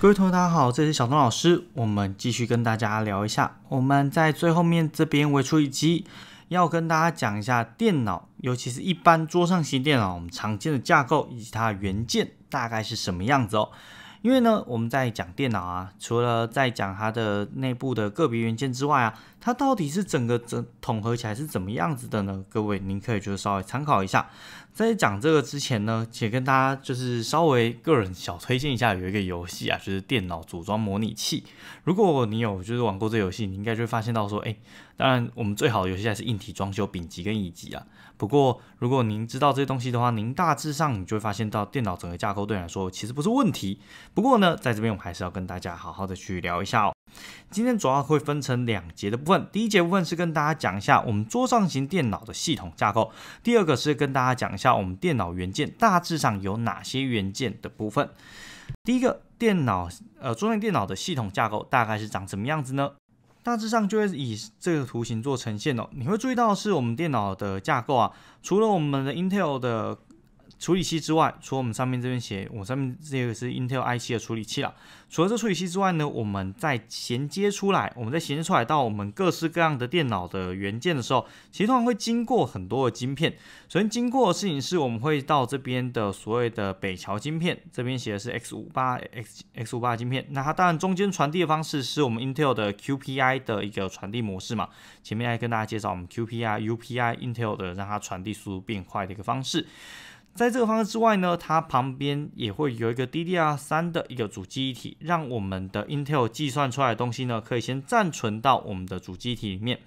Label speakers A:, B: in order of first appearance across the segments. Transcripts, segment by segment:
A: 各位同学，大家好，这里是小东老师。我们继续跟大家聊一下，我们在最后面这边维出一集，要跟大家讲一下电脑，尤其是一般桌上型电脑，我们常见的架构以及它元件大概是什么样子哦。因为呢，我们在讲电脑啊，除了在讲它的内部的个别元件之外啊，它到底是整个整统合起来是怎么样子的呢？各位您可以就稍微参考一下。在讲这个之前呢，实跟大家就是稍微个人小推荐一下，有一个游戏啊，就是电脑组装模拟器。如果你有就是玩过这游戏，你应该就会发现到说，哎，当然我们最好的游戏还是硬体装修丙级跟乙级啊。不过如果您知道这些东西的话，您大致上你就会发现到电脑整个架构对你来说其实不是问题。不过呢，在这边我们还是要跟大家好好的去聊一下哦。今天主要会分成两节的部分，第一节部分是跟大家讲一下我们桌上型电脑的系统架构，第二个是跟大家讲一下我们电脑元件大致上有哪些元件的部分。第一个电脑，呃，桌上电脑的系统架构大概是长什么样子呢？大致上就会以这个图形做呈现哦。你会注意到是我们电脑的架构啊，除了我们的 Intel 的。处理器之外，除了我们上面这边写，我上面这个是 Intel i7 的处理器了。除了这处理器之外呢，我们在衔接出来，我们在衔接出来到我们各式各样的电脑的元件的时候，其实通常会经过很多的晶片。首先经过的事情是我们会到这边的所谓的北桥晶片，这边写的是 X58 X X58 晶片。那它当然中间传递的方式是我们 Intel 的 QPI 的一个传递模式嘛。前面还跟大家介绍我们 QPI UPI Intel 的让它传递速度变快的一个方式。在这个方式之外呢，它旁边也会有一个 DDR 三的一个主机一体，让我们的 Intel 计算出来的东西呢，可以先暂存到我们的主机体里面。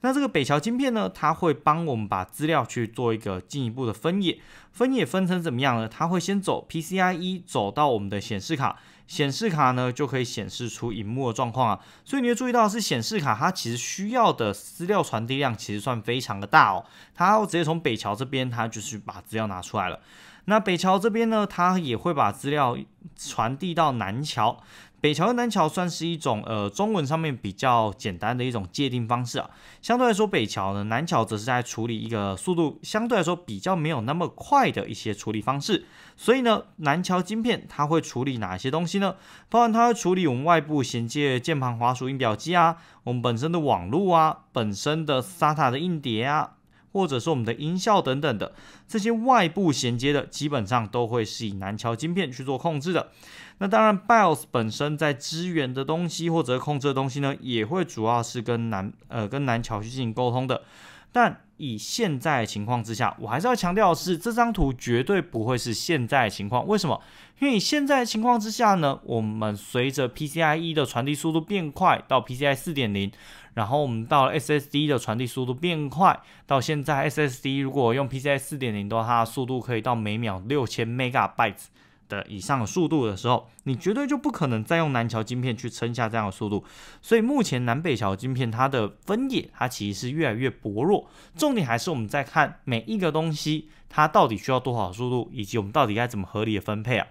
A: 那这个北桥芯片呢，它会帮我们把资料去做一个进一步的分野，分野分成怎么样呢？它会先走 PCIe 走到我们的显示卡。显示卡呢，就可以显示出荧幕的状况啊，所以你会注意到是显示卡，它其实需要的资料传递量其实算非常的大哦，它直接从北桥这边，它就是把资料拿出来了，那北桥这边呢，它也会把资料传递到南桥。北桥和南桥算是一种呃中文上面比较简单的一种界定方式啊。相对来说，北桥呢，南桥则是在处理一个速度相对来说比较没有那么快的一些处理方式。所以呢，南桥芯片它会处理哪些东西呢？包含它会处理我们外部衔接键盘、滑鼠、印表机啊，我们本身的网路啊，本身的 SATA 的硬碟啊。或者是我们的音效等等的这些外部衔接的，基本上都会是以南桥晶片去做控制的。那当然，BIOS 本身在支援的东西或者控制的东西呢，也会主要是跟南呃跟南桥去进行沟通的。但以现在情况之下，我还是要强调的是，这张图绝对不会是现在情况。为什么？因为现在情况之下呢，我们随着 PCIe 的传递速度变快到 PCI 四点零，然后我们到了 SSD 的传递速度变快，到现在 SSD 如果用 PCI 四点零的话，速度可以到每秒六千 megabytes。的以上速度的时候，你绝对就不可能再用南桥晶片去撑下这样的速度，所以目前南北桥晶片它的分野，它其实是越来越薄弱。重点还是我们在看每一个东西，它到底需要多少速度，以及我们到底该怎么合理的分配啊？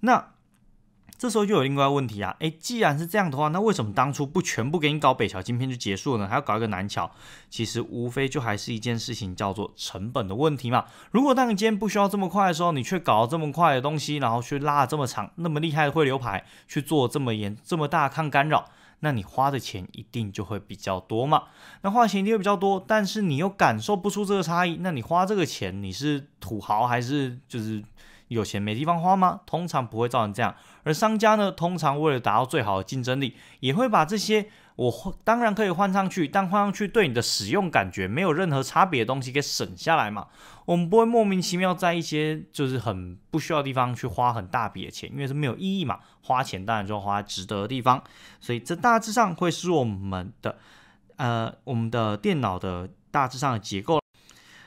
A: 那。这时候就有另外问题啊，诶，既然是这样的话，那为什么当初不全部给你搞北桥芯片就结束了呢？还要搞一个南桥？其实无非就还是一件事情，叫做成本的问题嘛。如果当你今天不需要这么快的时候，你却搞这么快的东西，然后去拉这么长、那么厉害的汇流排，去做这么严、这么大抗干扰，那你花的钱一定就会比较多嘛。那花钱一定会比较多，但是你又感受不出这个差异，那你花这个钱，你是土豪还是就是？有钱没地方花吗？通常不会造成这样。而商家呢，通常为了达到最好的竞争力，也会把这些我当然可以换上去，但换上去对你的使用感觉没有任何差别的东西给省下来嘛。我们不会莫名其妙在一些就是很不需要地方去花很大笔的钱，因为是没有意义嘛。花钱当然就要花在值得的地方，所以这大致上会是我们的呃我们的电脑的大致上的结构。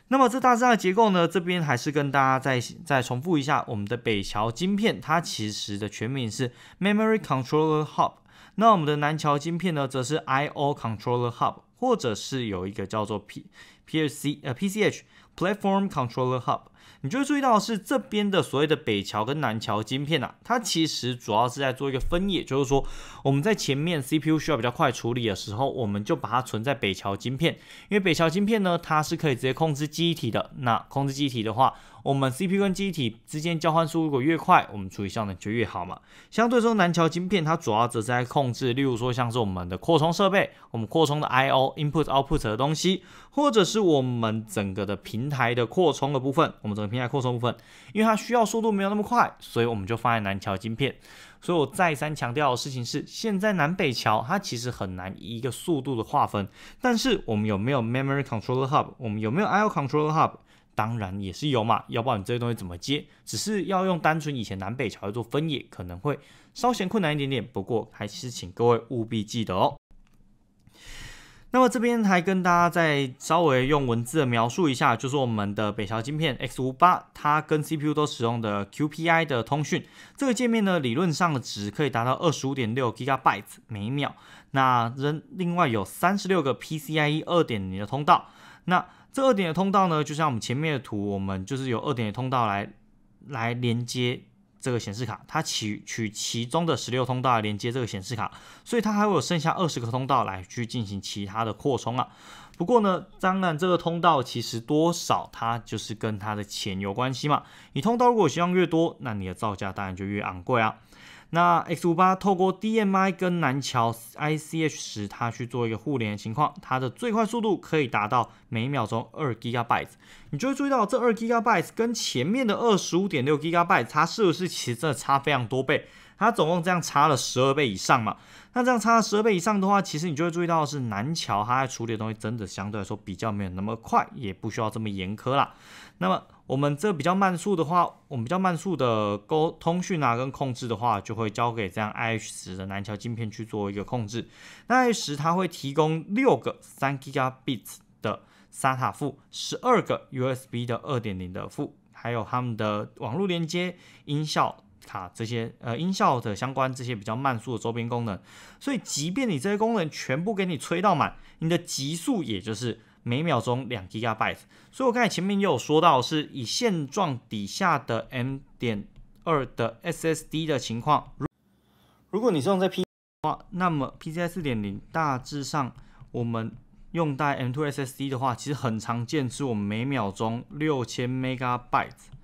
A: 那么这大致上的结构呢，这边还是跟大家再再重复一下，我们的北桥晶片，它其实的全名是 Memory Controller Hub。那我们的南桥晶片呢，则是 I/O Controller Hub，或者是有一个叫做 P P C 呃 P C H Platform Controller Hub。你就会注意到是这边的所谓的北桥跟南桥晶片呐，它其实主要是在做一个分页，就是说我们在前面 CPU 需要比较快处理的时候，我们就把它存在北桥晶片，因为北桥晶片呢，它是可以直接控制机体的。那控制机体的话，我们 CPU 跟机体之间交换速如果越快，我们处理效能就越好嘛。相对说，南桥晶片它主要则是在控制，例如说像是我们的扩充设备，我们扩充的 I/O input output 的东西，或者是我们整个的平台的扩充的部分，我们整个平台扩充部分，因为它需要速度没有那么快，所以我们就放在南桥晶片。所以我再三强调的事情是，现在南北桥它其实很难一个速度的划分，但是我们有没有 memory controller hub，我们有没有 I/O controller hub？当然也是有嘛，要不然你这些东西怎么接？只是要用单纯以前南北桥来做分野，可能会稍显困难一点点。不过还是请各位务必记得哦。那么这边还跟大家再稍微用文字描述一下，就是我们的北桥芯片 X58，它跟 CPU 都使用的 QPI 的通讯，这个界面呢，理论上的值可以达到二十五点六 g g b t s 每秒。那仍另外有三十六个 PCIe 二点零的通道，那这二点的通道呢，就像我们前面的图，我们就是有二点的通道来来连接这个显示卡，它取取其中的十六通道来连接这个显示卡，所以它还会有剩下二十个通道来去进行其他的扩充啊。不过呢，当然这个通道其实多少它就是跟它的钱有关系嘛，你通道如果希望越多，那你的造价当然就越昂贵啊。那 X 五八透过 DMI 跟南桥 ICH 十，它去做一个互联的情况，它的最快速度可以达到每秒钟二 GByte。你就会注意到这二 GByte 跟前面的二十五点六 GByte，它是不是其实真的差非常多倍？它总共这样差了十二倍以上嘛？那这样差了十二倍以上的话，其实你就会注意到是南桥它在处理的东西真的相对来说比较没有那么快，也不需要这么严苛啦。那么我们这比较慢速的话，我们比较慢速的沟通讯啊跟控制的话，就会交给这样 iH 十的南桥晶片去做一个控制。那 iH 十它会提供六个三 gigabit 的 SATA 负，十二个 USB 的二点零的负。还有他们的网络连接、音效。卡这些呃音效的相关这些比较慢速的周边功能，所以即便你这些功能全部给你吹到满，你的极速也就是每秒钟两 GB。e 所以我刚才前面也有说到，是以现状底下的 M 点二的 SSD 的情况，如如果你是用在 P 的话，那么 PCI 四点零大致上我们用在 M two SSD 的话，其实很常见是我们每秒钟六千 MB e a。e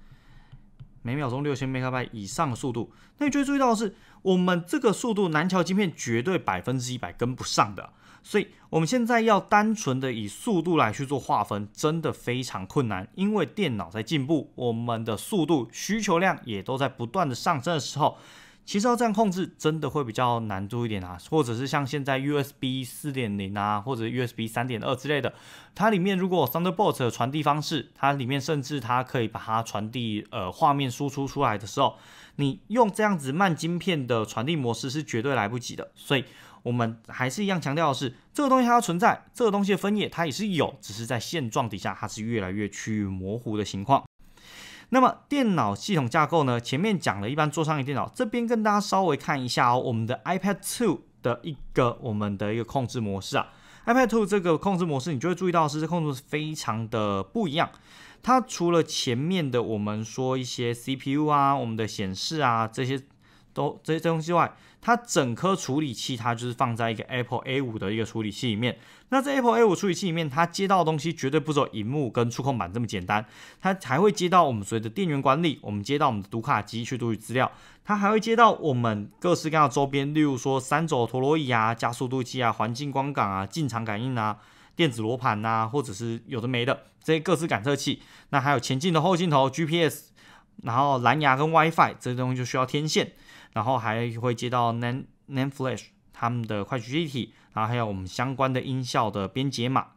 A: 每秒钟六千每卡派以上的速度，那你最注意到的是，我们这个速度，南桥芯片绝对百分之一百跟不上的，所以我们现在要单纯的以速度来去做划分，真的非常困难，因为电脑在进步，我们的速度需求量也都在不断的上升的时候。其实要这样控制，真的会比较难度一点啊，或者是像现在 USB 四点零啊，或者 USB 三点二之类的，它里面如果 Thunderbolt 的传递方式，它里面甚至它可以把它传递呃画面输出出来的时候，你用这样子慢晶片的传递模式是绝对来不及的。所以，我们还是一样强调的是，这个东西它要存在，这个东西的分野它也是有，只是在现状底下它是越来越趋于模糊的情况。那么电脑系统架构呢？前面讲了一般桌上型电脑，这边跟大家稍微看一下哦，我们的 iPad Two 的一个我们的一个控制模式啊，iPad Two 这个控制模式，你就会注意到是这控制非常的不一样。它除了前面的我们说一些 CPU 啊、我们的显示啊这些。都这些东西外，它整颗处理器它就是放在一个 Apple A 五的一个处理器里面。那这 Apple A 五处理器里面，它接到的东西绝对不走荧幕跟触控板这么简单，它还会接到我们所谓的电源管理，我们接到我们的读卡机去读取资料，它还会接到我们各式各样的周边，例如说三轴陀螺仪啊、加速度计啊、环境光感啊、进场感应啊、电子罗盘呐，或者是有的没的这些各式感测器。那还有前镜头、后镜头、GPS，然后蓝牙跟 WiFi 这些东西就需要天线。然后还会接到 Nan Nan Flash 他们的快取媒体，然后还有我们相关的音效的编解码。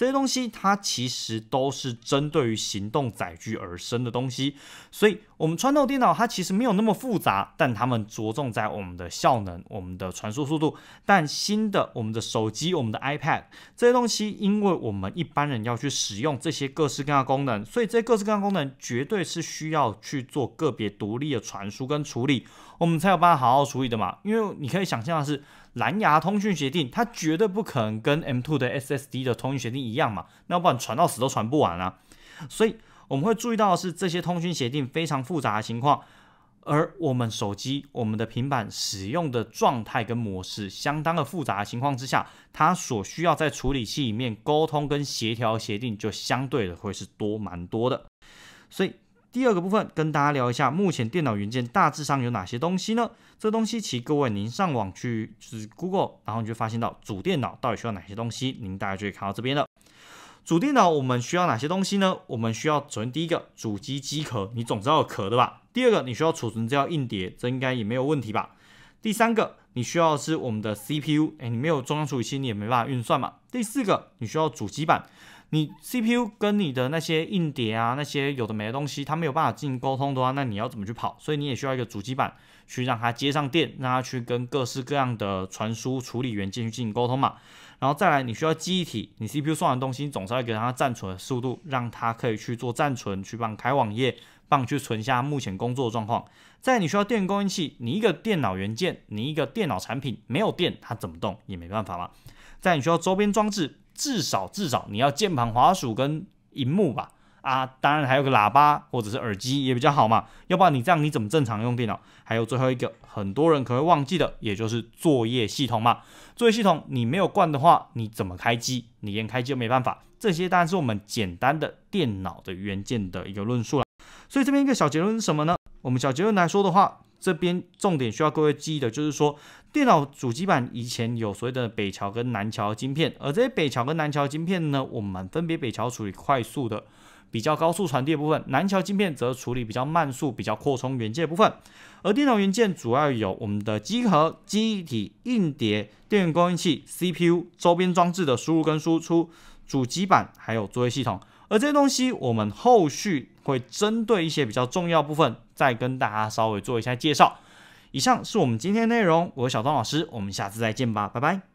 A: 这些东西它其实都是针对于行动载具而生的东西，所以我们穿透电脑它其实没有那么复杂，但他们着重在我们的效能、我们的传输速度。但新的我们的手机、我们的 iPad 这些东西，因为我们一般人要去使用这些各式各样的功能，所以这些各式各样的功能绝对是需要去做个别独立的传输跟处理，我们才有办法好好处理的嘛。因为你可以想象的是。蓝牙通讯协定，它绝对不可能跟 M2 的 SSD 的通讯协定一样嘛，那不然传到死都传不完啊。所以我们会注意到是这些通讯协定非常复杂的情况，而我们手机、我们的平板使用的状态跟模式相当的复杂的情况之下，它所需要在处理器里面沟通跟协调协定就相对的会是多蛮多的，所以。第二个部分跟大家聊一下，目前电脑元件大致上有哪些东西呢？这东西其实各位您上网去就是 Google，然后你就发现到主电脑到底需要哪些东西，您大家就可以看到这边了。主电脑我们需要哪些东西呢？我们需要首先第一个主机机壳，你总知道壳的吧？第二个你需要储存资料硬碟，这应该也没有问题吧？第三个你需要是我们的 CPU，哎，你没有中央处理器你也没办法运算嘛？第四个你需要主机板。你 CPU 跟你的那些硬碟啊，那些有的没的东西，它没有办法进行沟通的话，那你要怎么去跑？所以你也需要一个主机板去让它接上电，让它去跟各式各样的传输处理元件去进行沟通嘛。然后再来，你需要记忆体，你 CPU 算完东西，总是要给它暂存的速度，让它可以去做暂存，去你开网页。帮你去存下目前工作的状况。在你需要电源供应器，你一个电脑元件，你一个电脑产品没有电，它怎么动也没办法嘛。在你需要周边装置，至少至少你要键盘、滑鼠跟荧幕吧。啊，当然还有个喇叭或者是耳机也比较好嘛，要不然你这样你怎么正常用电脑？还有最后一个，很多人可能会忘记的，也就是作业系统嘛。作业系统你没有灌的话，你怎么开机？你连开机都没办法。这些当然是我们简单的电脑的元件的一个论述了。所以这边一个小结论是什么呢？我们小结论来说的话，这边重点需要各位记忆的就是说，电脑主机板以前有所谓的北桥跟南桥晶片，而这些北桥跟南桥晶片呢，我们分别北桥处理快速的比较高速传递的部分，南桥晶片则处理比较慢速、比较扩充元件的部分。而电脑元件主要有我们的机核、机体、硬碟、电源供应器、CPU、周边装置的输入跟输出、主机板，还有作业系统。而这些东西，我们后续会针对一些比较重要部分，再跟大家稍微做一下介绍。以上是我们今天内容，我是小东老师，我们下次再见吧，拜拜。